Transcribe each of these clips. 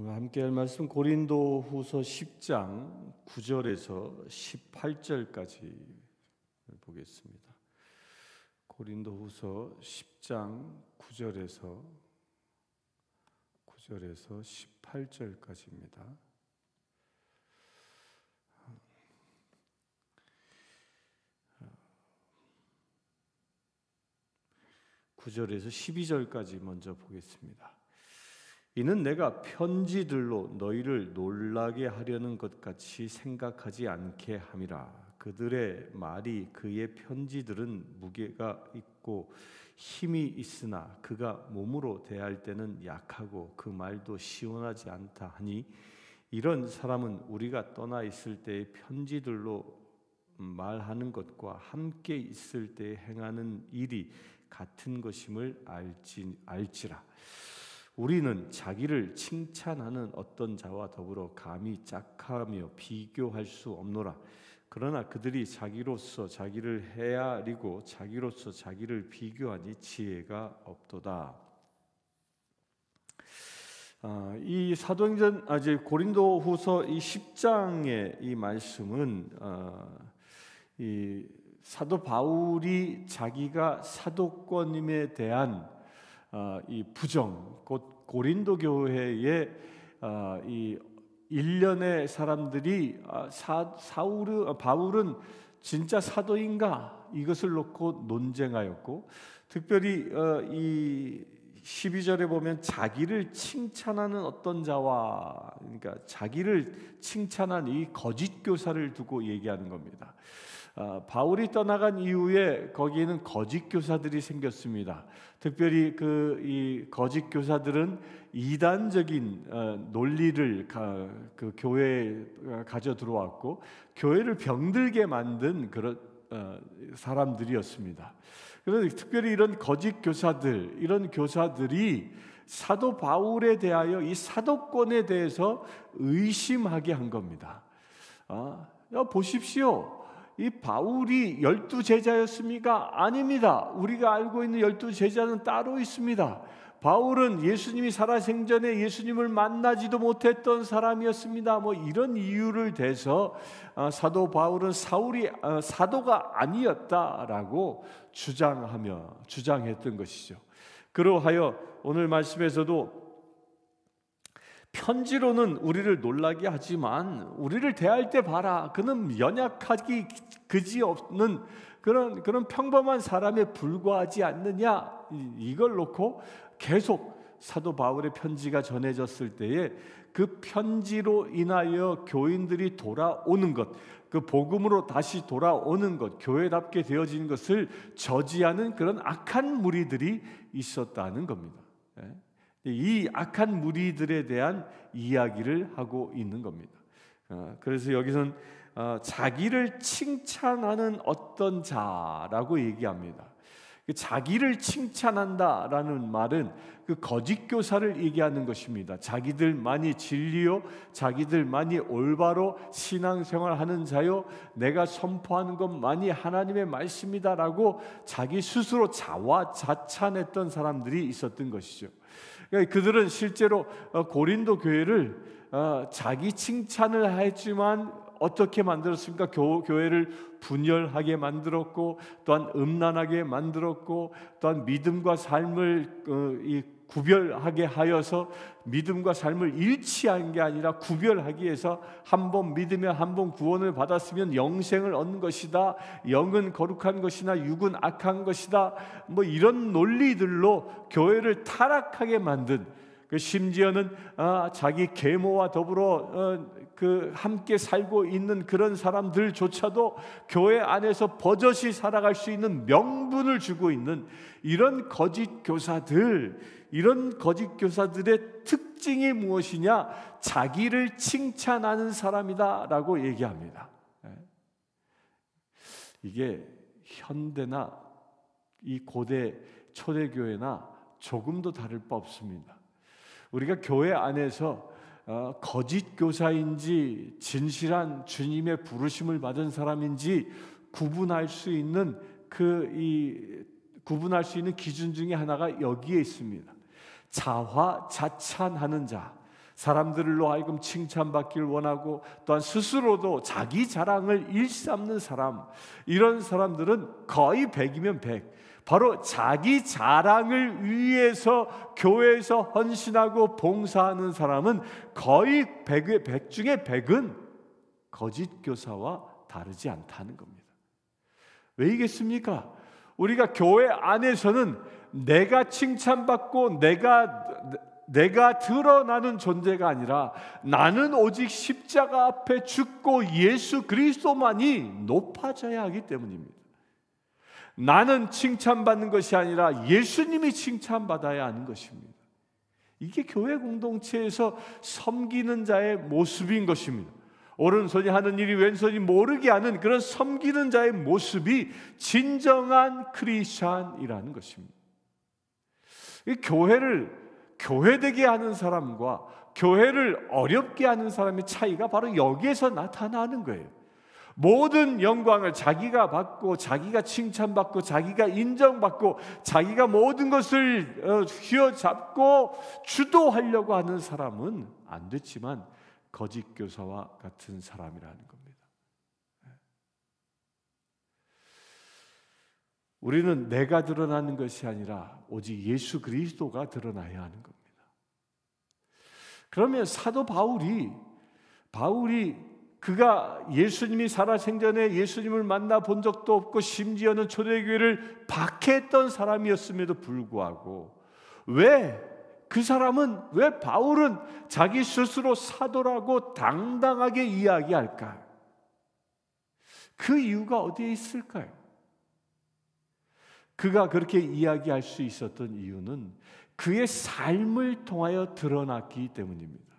오늘 함께 할 말씀 고린도후서 10장 9절에서 18절까지 보겠습니다. 고린도후서 10장 9절에서 9절에서 18절까지입니다. 구절에서 12절까지 먼저 보겠습니다. 이는 내가 편지들로 너희를 놀라게 하려는 것 같이 생각하지 않게 함이라. 그들의 말이 그의 편지들은 무게가 있고 힘이 있으나 그가 몸으로 대할 때는 약하고 그 말도 시원하지 않다 하니 이런 사람은 우리가 떠나 있을 때의 편지들로 말하는 것과 함께 있을 때 행하는 일이 같은 것임을 알지, 알지라. 우리는 자기를 칭찬하는 어떤 자와 더불어 감히 짝하며 비교할 수 없노라. 그러나 그들이 자기로서 자기를 헤아리고 자기로서 자기를 비교하니 지혜가 없도다. 아, 이 사도행전 아, 이제 고린도후서 이 10장의 이 말씀은 아, 이 사도 바울이 자기가 사도권임에 대한 아, 이 부정 곧 고린도 교회의 아, 이 일련의 사람들이 아, 사, 사울 바울은 진짜 사도인가 이것을 놓고 논쟁하였고 특별히 어, 이 12절에 보면 자기를 칭찬하는 어떤 자와 그러니까 자기를 칭찬한 이 거짓 교사를 두고 얘기하는 겁니다. 아, 바울이 떠나간 이후에 거기에는 거짓 교사들이 생겼습니다. 특별히 그 이 거짓 교사들은 이단적인 어, 논리를 그 교회에 어, 가져 들어왔고 교회를 병들게 만든 그런 어, 사람들이었습니다. 그런데 특별히 이런 거짓 교사들, 이런 교사들이 사도 바울에 대하여 이 사도권에 대해서 의심하게 한 겁니다. 아, 보십시오. 이 바울이 열두 제자였습니까? 아닙니다. 우리가 알고 있는 열두 제자는 따로 있습니다. 바울은 예수님이 살아생전에 예수님을 만나지도 못했던 사람이었습니다. 뭐 이런 이유를 대서 아, 사도 바울은 사울이 아, 사도가 아니었다라고 주장하며 주장했던 것이죠. 그러하여 오늘 말씀에서도 편지로는 우리를 놀라게 하지만 우리를 대할 때 봐라. 그는 연약하기 그지없는 그런 그런 평범한 사람에 불과하지 않느냐. 이걸 놓고 계속 사도 바울의 편지가 전해졌을 때에 그 편지로 인하여 교인들이 돌아오는 것, 그 복음으로 다시 돌아오는 것, 교회답게 되어진 것을 저지하는 그런 악한 무리들이 있었다는 겁니다. 이 악한 무리들에 대한 이야기를 하고 있는 겁니다. 어, 그래서 여기선 어, 자기를 칭찬하는 어떤 자라고 얘기합니다. 그 자기를 칭찬한다라는 말은 그 거짓 교사를 얘기하는 것입니다. 자기들만이 진리요, 자기들만이 올바로 신앙생활하는 자요, 내가 선포하는 것만이 하나님의 말씀이다라고 자기 스스로 자화 자찬했던 사람들이 있었던 것이죠. 그러니까 그들은 실제로 어, 고린도 교회를 어, 자기 칭찬을 했지만 어떻게 만들었습니까? 교, 회를 분열하게 만들었고 또한 음란하게 만들었고 또한 믿음과 삶을 어, 구별하게 하여서 믿음과 삶을 일치한 게 아니라 구별하기 위해서 한 번 믿으면 한 번 구원을 받았으면 영생을 얻는 것이다. 영은 거룩한 것이나 육은 악한 것이다. 뭐 이런 논리들로 교회를 타락하게 만든 그 심지어는 아, 자기 계모와 더불어 어, 그 함께 살고 있는 그런 사람들조차도 교회 안에서 버젓이 살아갈 수 있는 명분을 주고 있는 이런 거짓 교사들, 이런 거짓 교사들의 특징이 무엇이냐? 자기를 칭찬하는 사람이다라고 얘기합니다. 예. 이게 현대나 이 고대 초대교회나 조금도 다를 바 없습니다. 우리가 교회 안에서 어, 거짓 교사인지 진실한 주님의 부르심을 받은 사람인지 구분할 수 있는 그 이 구분할 수 있는 기준 중에 하나가 여기에 있습니다. 자화 자찬하는 자. 사람들로 하여금 칭찬받길 원하고 또한 스스로도 자기 자랑을 일삼는 사람 이런 사람들은 거의 1이면100 바로 자기 자랑을 위해서 교회에서 헌신하고 봉사하는 사람은 거의 백의 백 중에 백은 거짓 교사와 다르지 않다는 겁니다. 왜이겠습니까? 우리가 교회 안에서는 내가 칭찬받고 내가 내가 드러나는 존재가 아니라 나는 오직 십자가 앞에 죽고 예수 그리스도만이 높아져야 하기 때문입니다. 나는 칭찬받는 것이 아니라 예수님이 칭찬받아야 하는 것입니다. 이게 교회 공동체에서 섬기는 자의 모습인 것입니다. 오른손이 하는 일이 왼손이 모르게 하는 그런 섬기는 자의 모습이 진정한 크리스찬이라는 것입니다. 교회를 교회되게 하는 사람과 교회를 어렵게 하는 사람의 차이가 바로 여기에서 나타나는 거예요. 모든 영광을 자기가 받고 자기가 칭찬받고 자기가 인정받고 자기가 모든 것을 어, 휘어잡고 주도하려고 하는 사람은 안 됐지만 거짓 교사와 같은 사람이라는 겁니다. 우리는 내가 드러나는 것이 아니라 오직 예수 그리스도가 드러나야 하는 겁니다. 그러면 사도 바울이 바울이 그가 예수님이 살아생전에 예수님을 만나 본 적도 없고 심지어는 초대교회를 박해했던 사람이었음에도 불구하고 왜 그 사람은 왜 바울은 자기 스스로 사도라고 당당하게 이야기할까? 그 이유가 어디에 있을까요? 그가 그렇게 이야기할 수 있었던 이유는 그의 삶을 통하여 드러났기 때문입니다.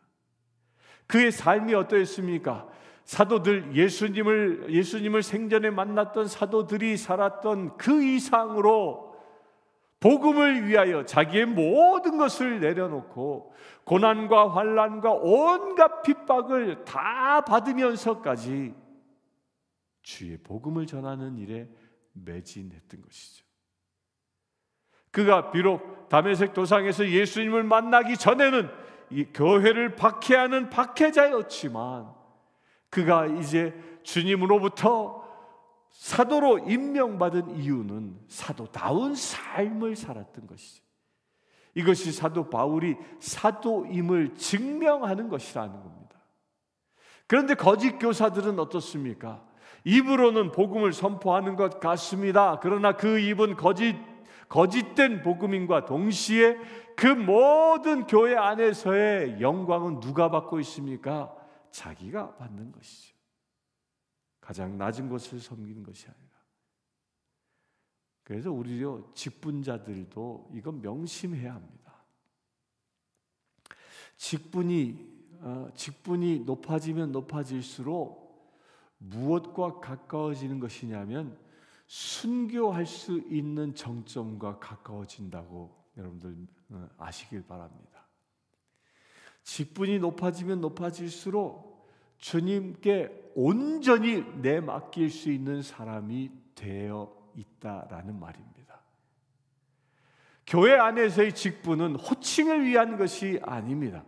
그의 삶이 어떠했습니까? 사도들 예수님을 예수님을 생전에 만났던 사도들이 살았던 그 이상으로 복음을 위하여 자기의 모든 것을 내려놓고 고난과 환란과 온갖 핍박을 다 받으면서까지 주의 복음을 전하는 일에 매진했던 것이죠. 그가 비록 담에색 도상에서 예수님을 만나기 전에는 이 교회를 박해하는 박해자였지만 그가 이제 주님으로부터 사도로 임명받은 이유는 사도다운 삶을 살았던 것이죠. 이것이 사도 바울이 사도임을 증명하는 것이라는 겁니다. 그런데 거짓 교사들은 어떻습니까? 입으로는 복음을 선포하는 것 같습니다. 그러나 그 입은 거짓 거짓된 복음인과 동시에 그 모든 교회 안에서의 영광은 누가 받고 있습니까? 자기가 받는 것이죠. 가장 낮은 곳을 섬기는 것이 아니라. 그래서 우리요 직분자들도 이건 명심해야 합니다. 직분이 어, 직분이 높아지면 높아질수록 무엇과 가까워지는 것이냐면 순교할 수 있는 정점과 가까워진다고 여러분들 어, 아시길 바랍니다. 직분이 높아지면 높아질수록 주님께 온전히 내맡길 수 있는 사람이 되어 있다라는 말입니다. 교회 안에서의 직분은 호칭을 위한 것이 아닙니다.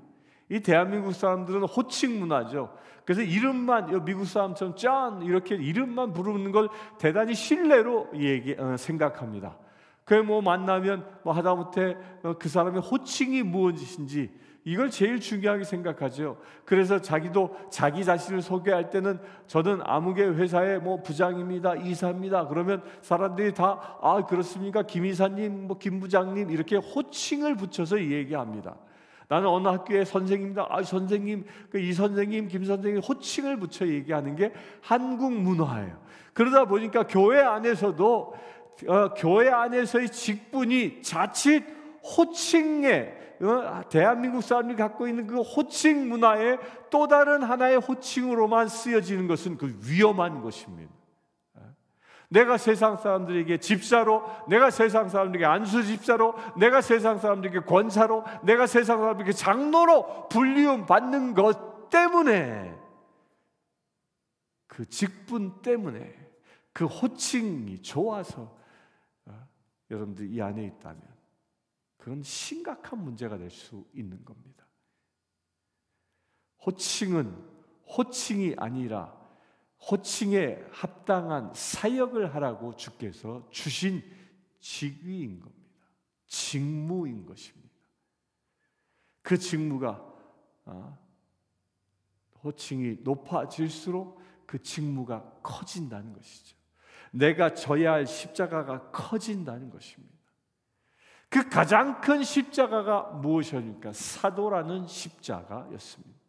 이 대한민국 사람들은 호칭 문화죠. 그래서 이름만 미국 사람처럼 짠 이렇게 이름만 부르는 걸 대단히 신뢰로 얘기 어, 생각합니다. 그뭐 만나면 뭐 하다못해 어, 그 사람의 호칭이 무엇인지 이걸 제일 중요하게 생각하죠. 그래서 자기도 자기 자신을 소개할 때는 저는 아무개 회사의 뭐 부장입니다, 이사입니다. 그러면 사람들이 다 아 그렇습니까, 김 이사님, 뭐김 부장님 이렇게 호칭을 붙여서 얘기합니다. 나는 어느 학교의 선생입니다. 아 선생님, 그 이 선생님, 김 선생님 호칭을 붙여 얘기하는 게 한국 문화예요. 그러다 보니까 교회 안에서도 어, 교회 안에서의 직분이 자칫 호칭에 어, 대한민국 사람이 갖고 있는 그 호칭 문화에또 다른 하나의 호칭으로만 쓰여지는 것은 그 위험한 것입니다. 내가 세상 사람들에게 집사로, 내가 세상 사람들에게 안수 집사로, 내가 세상 사람들에게 권사로, 내가 세상 사람들에게 장로로 불리움 받는 것 때문에 그 직분 때문에 그 호칭이 좋아서 어, 여러분들 이 안에 있다면 그건 심각한 문제가 될 수 있는 겁니다. 호칭은 호칭이 아니라 호칭에 합당한 사역을 하라고 주께서 주신 직위인 겁니다. 직무인 것입니다. 그 직무가 아, 호칭이 높아질수록 그 직무가 커진다는 것이죠. 내가 져야 할 십자가가 커진다는 것입니다. 그 가장 큰 십자가가 무엇이었습니까? 사도라는 십자가였습니다.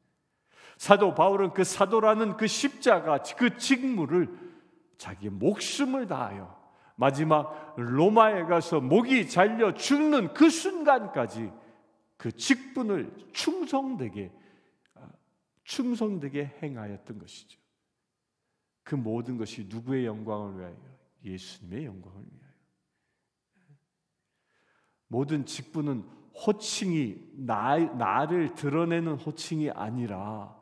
사도 바울은 그 사도라는 그 십자가, 그 직무를 자기 목숨을 다하여 마지막 로마에 가서 목이 잘려 죽는 그 순간까지 그 직분을 충성되게 충성되게 행하였던 것이죠. 그 모든 것이 누구의 영광을 위하여? 예수님의 영광을 위하여. 모든 직분은 호칭이 나, 나를 드러내는 호칭이 아니라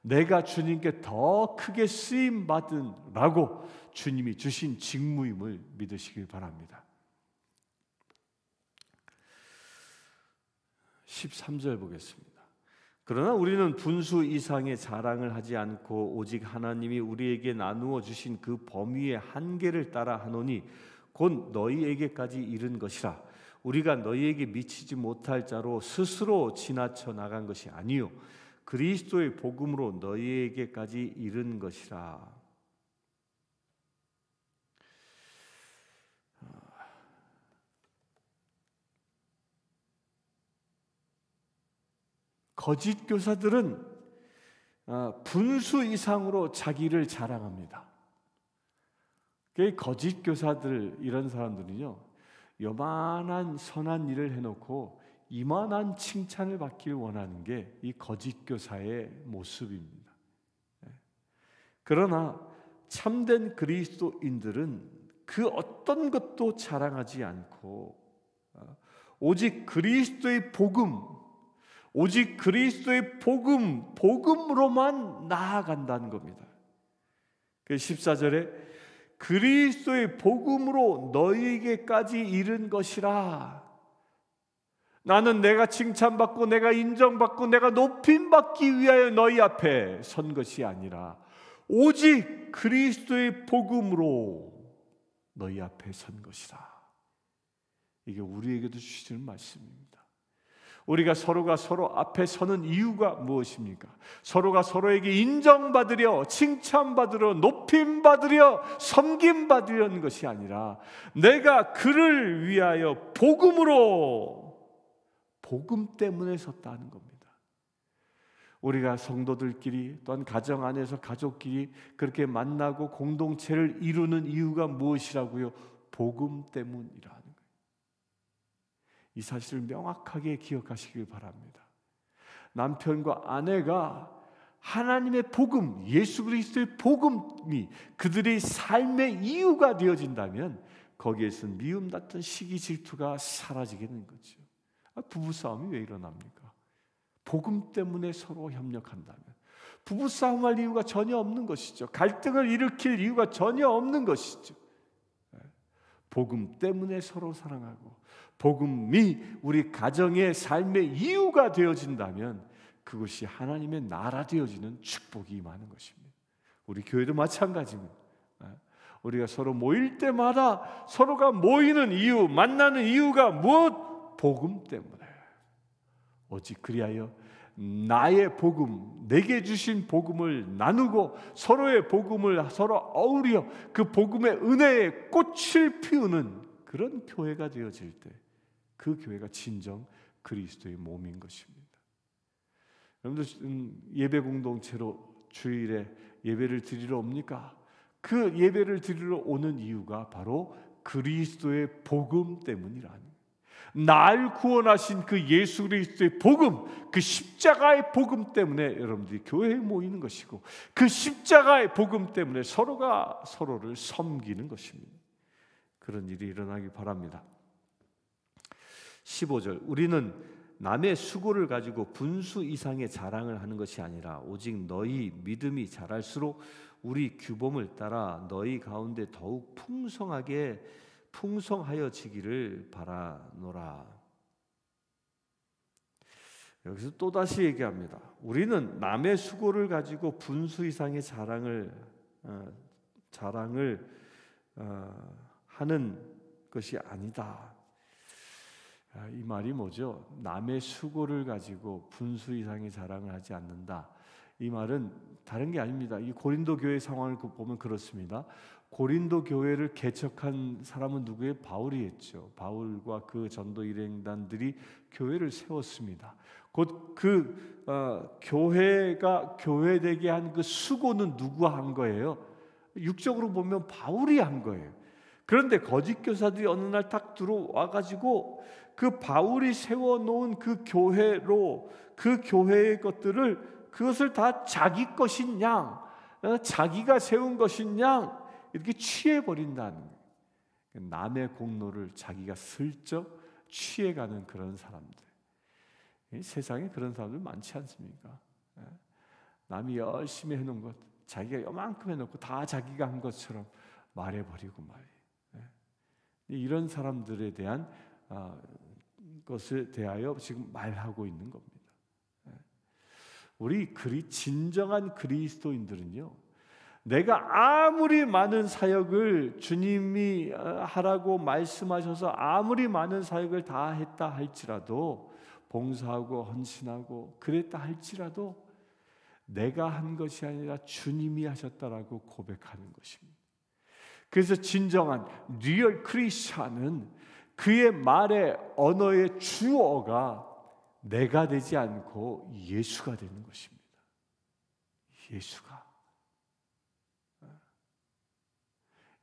내가 주님께 더 크게 쓰임 받은라고 주님이 주신 직무임을 믿으시길 바랍니다. 13절 보겠습니다. 그러나 우리는 분수 이상의 자랑을 하지 않고 오직 하나님이 우리에게 나누어 주신 그 범위의 한계를 따라 하노니 곧 너희에게까지 이른 것이라 우리가 너희에게 미치지 못할 자로 스스로 지나쳐 나간 것이 아니요 그리스도의 복음으로 너희에게까지 이른 것이라. 거짓 교사들은 아, 분수 이상으로 자기를 자랑합니다. 거짓 교사들 이런 사람들은요. 여만한 선한 일을 해놓고 이만한 칭찬을 받길 원하는 게 이 거짓 교사의 모습입니다. 예. 그러나 참된 그리스도인들은 그 어떤 것도 자랑하지 않고 어, 오직 그리스도의 복음, 오직 그리스도의 복음, 복음으로만 나아간다는 겁니다. 14절에 그 그리스도의 복음으로 너희에게까지 이른 것이라. 나는 내가 칭찬받고 내가 인정받고 내가 높임받기 위하여 너희 앞에 선 것이 아니라 오직 그리스도의 복음으로 너희 앞에 선 것이라. 이게 우리에게도 주시는 말씀입니다. 우리가 서로가 서로 앞에 서는 이유가 무엇입니까? 서로가 서로에게 인정받으려, 칭찬받으려, 높임받으려, 섬김받으려는 것이 아니라 내가 그를 위하여 복음으로, 복음 때문에 섰다는 겁니다. 우리가 성도들끼리 또한 가정 안에서 가족끼리 그렇게 만나고 공동체를 이루는 이유가 무엇이라고요? 복음 때문이라. 이 사실을 명확하게 기억하시길 바랍니다. 남편과 아내가 하나님의 복음, 예수 그리스도의 복음이 그들의 삶의 이유가 되어진다면 거기에서는 미움 같은 시기 질투가 사라지게 되는 거죠. 아, 부부 싸움이 왜 일어납니까? 복음 때문에 서로 협력한다면 부부 싸움할 이유가 전혀 없는 것이죠. 갈등을 일으킬 이유가 전혀 없는 것이죠. 예. 복음 때문에 서로 사랑하고 복음이 우리 가정의 삶의 이유가 되어진다면 그것이 하나님의 나라 되어지는 축복이 많은 것입니다. 우리 교회도 마찬가지입니다. 어? 우리가 서로 모일 때마다 서로가 모이는 이유, 만나는 이유가 무엇? 복음 때문에. 오직 그리하여 나의 복음, 내게 주신 복음을 나누고 서로의 복음을 서로 어우려 그 복음의 은혜에 꽃을 피우는 그런 교회가 되어질 때그 교회가 진정 그리스도의 몸인 것입니다. 여러분들 예배 공동체로 주일에 예배를 드리러 옵니까? 그 예배를 드리러 오는 이유가 바로 그리스도의 복음 때문이라는 날 구원하신 그 예수 그리스도의 복음, 그 십자가의 복음 때문에 여러분들이 교회에 모이는 것이고 그 십자가의 복음 때문에 서로가 서로를 섬기는 것입니다. 그런 일이 일어나기 바랍니다. 15절 우리는 남의 수고를 가지고 분수 이상의 자랑을 하는 것이 아니라 오직 너희 믿음이 자랄수록 우리 규범을 따라 너희 가운데 더욱 풍성하게 풍성하여지기를 바라노라. 여기서 또다시 얘기합니다. 우리는 남의 수고를 가지고 분수 이상의 자랑을 어, 자랑을 어, 하는 것이 아니다. 아, 이 말이 뭐죠? 남의 수고를 가지고 분수 이상의 자랑을 하지 않는다. 이 말은 다른 게 아닙니다. 이 고린도 교회 상황을 그 보면 그렇습니다. 고린도 교회를 개척한 사람은 누구예요 바울이 했죠. 바울과 그 전도 일행단들이 교회를 세웠습니다. 곧그 어, 교회가 교회되게 한 그 수고는 누구가 한 거예요? 육적으로 보면 바울이 한 거예요. 그런데 거짓 교사들이 어느 날 딱 들어와 가지고 그 바울이 세워놓은 그 교회로 그 교회의 것들을 그것을 다 자기 것인 양, 어, 자기가 세운 것인 양 이렇게 취해버린다는 거예요. 남의 공로를 자기가 슬쩍 취해가는 그런 사람들. 세상에 그런 사람들 많지 않습니까? 예? 남이 열심히 해놓은 것, 자기가 요만큼 해놓고 다 자기가 한 것처럼 말해버리고 말이에요. 예? 이런 사람들에 대한 아, 것에 대하여 지금 말하고 있는 겁니다. 예. 우리 그리 진정한 그리스도인들은요. 내가 아무리 많은 사역을 주님이 어, 하라고 말씀하셔서 아무리 많은 사역을 다 했다 할지라도 봉사하고 헌신하고 그랬다 할지라도 내가 한 것이 아니라 주님이 하셨다라고 고백하는 것입니다. 그래서 진정한 리얼 크리스찬은 그의 말의 언어의 주어가 내가 되지 않고 예수가 되는 것입니다. 예수가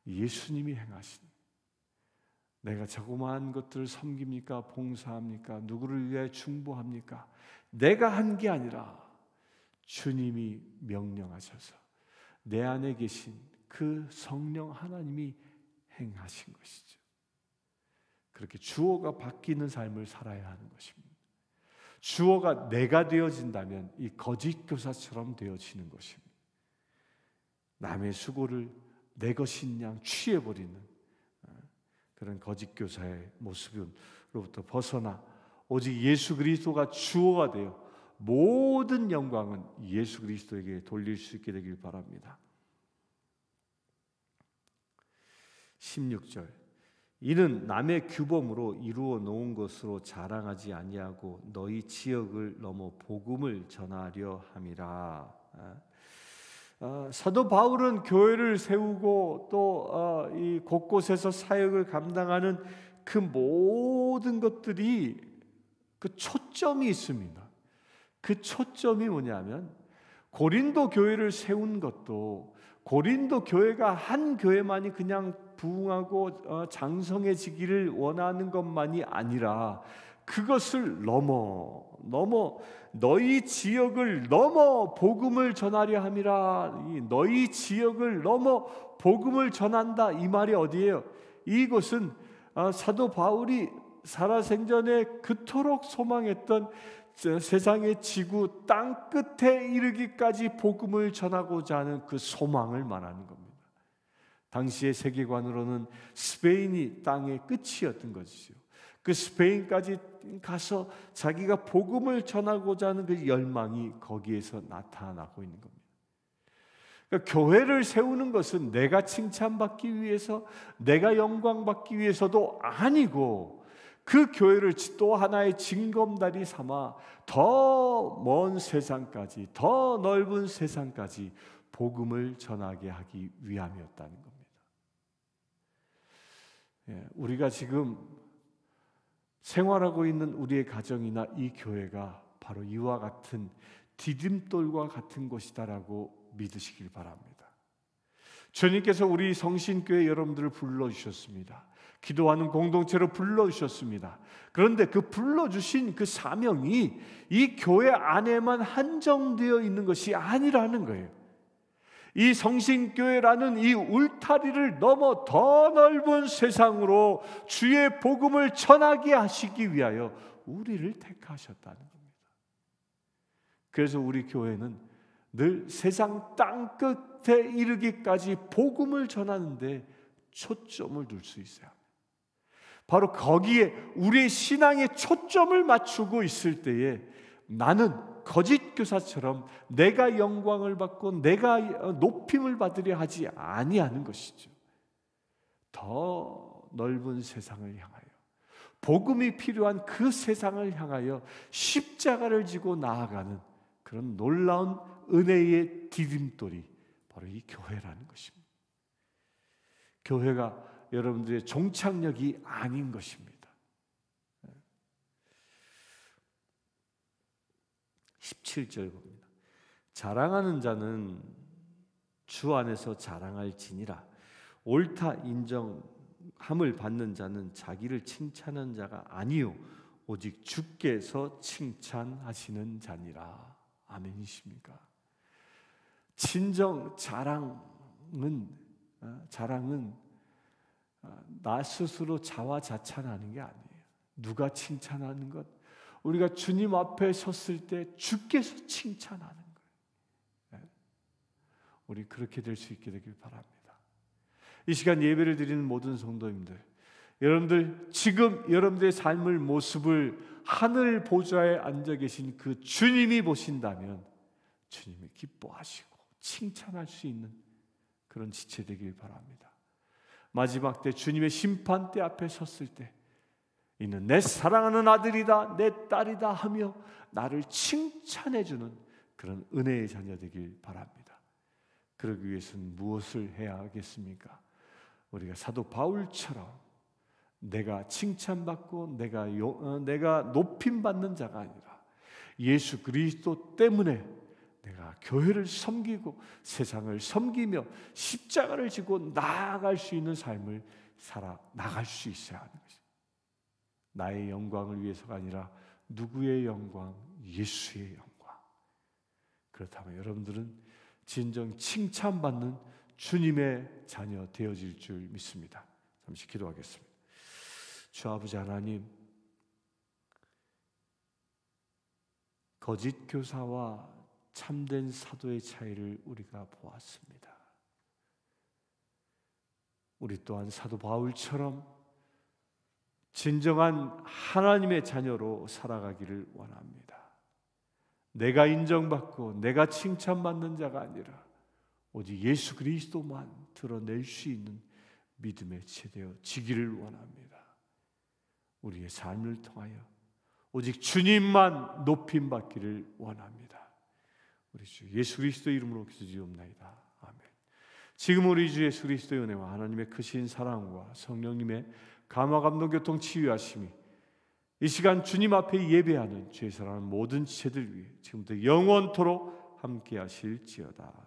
예수님이 행하신 내가 자그마 것들을 섬깁니까? 봉사합니까? 누구를 위해 중보합니까? 내가 한 게 아니라 주님이 명령하셔서 내 안에 계신 그 성령 하나님이 행하신 것이죠. 그렇게 주어가 바뀌는 삶을 살아야 하는 것입니다. 주어가 내가 되어진다면 이 거짓 교사처럼 되어지는 것입니다. 남의 수고를 내 것인 양 취해버리는 어, 그런 거짓 교사의 모습으로부터 벗어나 오직 예수 그리스도가 주어가 되어 모든 영광은 예수 그리스도에게 돌릴 수 있게 되길 바랍니다. 16절 이는 남의 규범으로 이루어 놓은 것으로 자랑하지 아니하고 너희 지역을 넘어 복음을 전하려 함이라. 아, 사도 바울은 교회를 세우고 또이 아, 곳곳에서 사역을 감당하는 그 모든 것들이 그 초점이 있습니다. 그 초점이 뭐냐면 고린도 교회를 세운 것도 고린도 교회가 한 교회만이 그냥 부흥하고 어, 장성해지기를 원하는 것만이 아니라 그것을 넘어 넘어 너희 지역을 넘어 복음을 전하려 함이라 너희 지역을 넘어 복음을 전한다 이 말이 어디예요? 이곳은 어, 사도 바울이 살아생전에 그토록 소망했던 세상의 지구 땅 끝에 이르기까지 복음을 전하고자 하는 그 소망을 말하는 겁니다. 당시의 세계관으로는 스페인이 땅의 끝이었던 것이죠. 그 스페인까지 가서 자기가 복음을 전하고자 하는 그 열망이 거기에서 나타나고 있는 겁니다. 그러니까 교회를 세우는 것은 내가 칭찬받기 위해서, 내가 영광받기 위해서도 아니고, 그 교회를 또 하나의 징검다리 삼아 더 먼 세상까지, 더 넓은 세상까지 복음을 전하게 하기 위함이었다는 겁니다. 예, 우리가 지금 생활하고 있는 우리의 가정이나 이 교회가 바로 이와 같은 디딤돌과 같은 것이다라고 믿으시길 바랍니다. 주님께서 우리 성신교회 여러분들을 불러주셨습니다. 기도하는 공동체로 불러주셨습니다. 그런데 그 불러주신 그 사명이 이 교회 안에만 한정되어 있는 것이 아니라는 거예요. 이 성신교회라는 이 울타리를 넘어 더 넓은 세상으로 주의 복음을 전하게 하시기 위하여 우리를 택하셨다는 겁니다. 그래서 우리 교회는 늘 세상 땅 끝에 이르기까지 복음을 전하는데 초점을 둘 수 있어요. 바로 거기에 우리의 신앙의 초점을 맞추고 있을 때에 나는 거짓 교사처럼 내가 영광을 받고 내가 높임을 받으려 하지 아니하는 것이죠. 더 넓은 세상을 향하여 복음이 필요한 그 세상을 향하여 십자가를 지고 나아가는 그런 놀라운 은혜의 디딤돌이 바로 이 교회라는 것입니다. 교회가 여러분들의 종착역이 아닌 것입니다. 십칠절 봅니다. 자랑하는 자는 주 안에서 자랑할지니라 옳다 인정함을 받는 자는 자기를 칭찬하는 자가 아니요 오직 주께서 칭찬하시는 자니라 아멘이십니까? 진정 자랑은 어, 자랑은 아, 나 스스로 자화자찬하는 게 아니에요. 누가 칭찬하는 것, 우리가 주님 앞에 섰을 때 주께서 칭찬하는 거예요. 우리 그렇게 될 수 있게 되길 바랍니다. 이 시간 예배를 드리는 모든 성도님들, 여러분들 지금 여러분들의 삶을 모습을 하늘 보좌에 앉아 계신 그 주님이 보신다면 주님이 기뻐하시고 칭찬할 수 있는 그런 지체 되길 바랍니다. 마지막 때 주님의 심판대 앞에 섰을 때 이는 내 사랑하는 아들이다, 내 딸이다 하며 나를 칭찬해 주는 그런 은혜의 자녀 되길 바랍니다. 그러기 위해서는 무엇을 해야 하겠습니까? 우리가 사도 바울처럼 내가 칭찬받고 내가 요, 어, 내가 높임 받는 자가 아니라 예수 그리스도 때문에 내가 교회를 섬기고 세상을 섬기며 십자가를 지고 나아갈 수 있는 삶을 살아 나갈 수 있어야 하는 것이 나의 영광을 위해서가 아니라 누구의 영광? 예수의 영광. 그렇다면 여러분들은 진정 칭찬받는 주님의 자녀 되어질 줄 믿습니다. 잠시 기도하겠습니다. 주 아버지 하나님, 거짓 교사와 참된 사도의 차이를 우리가 보았습니다. 우리 또한 사도 바울처럼 진정한 하나님의 자녀로 살아가기를 원합니다. 내가 인정받고 내가 칭찬받는 자가 아니라 오직 예수 그리스도만 드러낼 수 있는 믿음에 체되어 지기를 원합니다. 우리의 삶을 통하여 오직 주님만 높임 받기를 원합니다. 우리 주 예수 그리스도 이름으로 기도지옵나이다. 아멘. 지금 우리 주 예수 그리스도의 은혜와 하나님의 크신 사랑과 성령님의 감화 감동 교통 치유하심이 이 시간 주님 앞에 예배하는 죄사랑 모든 지체들 위해 지금부터 영원토록 함께 하실지어다.